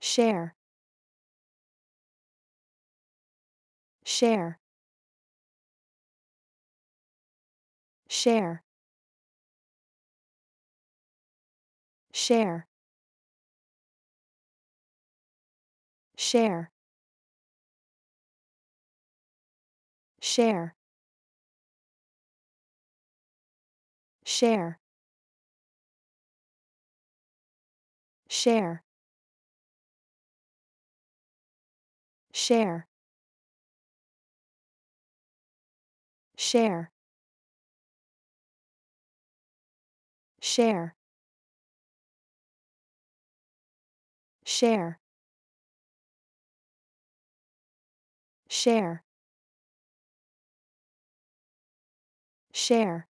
share share share share share share share share share share share share share share